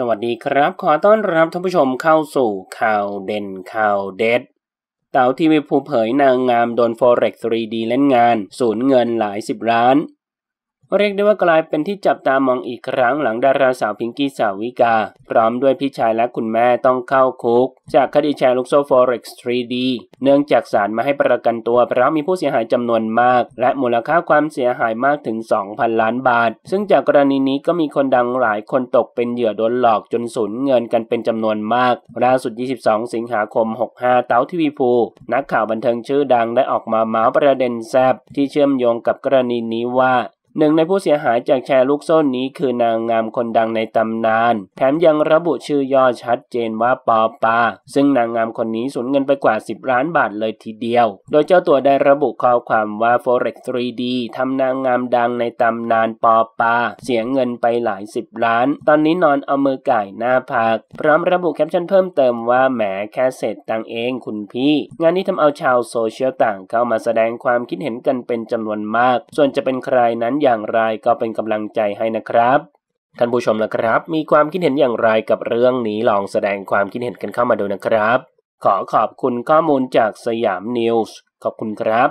สวัสดีครับ ขอต้อนรับท่านผู้ชมเข้าสู่ข่าวเด่นข่าวเด็ด เต่าทีวีผู้เผยนางงามโดน Forex 3D เล่นงานสูญเงินหลายสิบล้านเรียกได้ว่ากลายเป็นที่จับตามองอีกครั้งหลังดาราสาวพิงกี้สาวิกา พร้อมด้วยพี่ชายและคุณแม่ต้องเข้าคุก จากคดีแชร์ลูกโซ่ Forex 3D เนื่องจากศาลมาให้ประกันตัวเพราะมีผู้เสียหายจำนวนมาก และมูลค่าความเสียหายมากถึง 2,000 ล้านบาท ซึ่งจากกรณีนี้ก็มีคนดังหลายคนตกเป็นเหยื่อโดนหลอกจนสูญเงินกันเป็นจำนวนมาก ล่าสุด 22 สิงหาคม 65 เต้าทีวีพูนักข่าวบันเทิงชื่อดังได้ออกมาเมาส์ประเด็นแซบที่เชื่อมโยงกับกรณีนี้ว่าหนึ่งในผู้เสียหายจากแชร์ลูกโซ่นี้คือนางงามคนดังในตำนานแถมยังระบุชื่อย่อชัดเจนว่าปอปาซึ่งนางงามคนนี้สูญเงินไปกว่า 10ล้านบาทเลยทีเดียว โดยเจ้าตัวได้ระบุข้อความว่า Forex 3D ทำนางงามดังในตำนานปอปาเสียเงินไปหลาย10ล้านตอนนี้นอนเอามือก่ายหน้าผากพร้อมระบุแคปชั่นเพิ่มเติมว่าแหมแค่เสร็จตังเองคุณพี่ งานนี้ทำเอาชาวโซเชียลต่างเข้ามาแสดงความคิดเห็นกันเป็นจำนวนมาก ส่วนจะเป็นใครนั้นอย่างไรก็เป็นกำลังใจให้นะครับ ท่านผู้ชมนะครับ มีความคิดเห็นอย่างไรกับเรื่องนี้ ลองแสดงความคิดเห็นกันเข้ามาดูนะครับ ขอขอบคุณข้อมูลจากสยามนิวส์ขอบคุณครับ